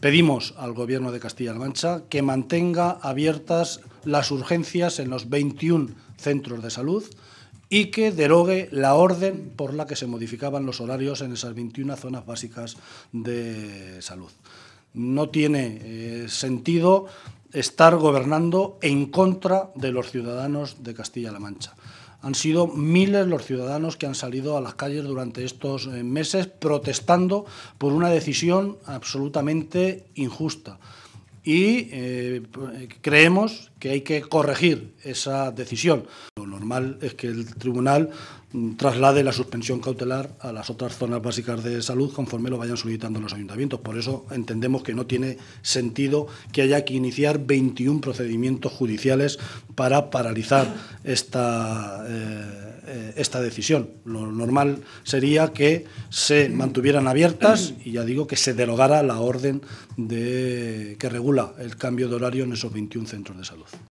Pedimos al Gobierno de Castilla-La Mancha que mantenga abiertas las urgencias en los 21 centros de salud y que derogue la orden por la que se modificaban los horarios en esas 21 zonas básicas de salud. No tiene eh, sentido estar gobernando en contra de los ciudadanos de Castilla-La Mancha. Han sido miles los ciudadanos que han salido a las calles durante estos eh, meses protestando por una decisión absolutamente injusta y eh, creemos que hay que corregir esa decisión. Lo normal es que el tribunal mm, traslade la suspensión cautelar a las otras zonas básicas de salud conforme lo vayan solicitando los ayuntamientos. Por eso entendemos que no tiene sentido que haya que iniciar 21 procedimientos judiciales para paralizar esta... Eh, eh, esta decisión. Lo normal sería que se mantuvieran abiertas y ya digo que se derogara la orden de, que regula el cambio de horario en esos 21 centros de salud.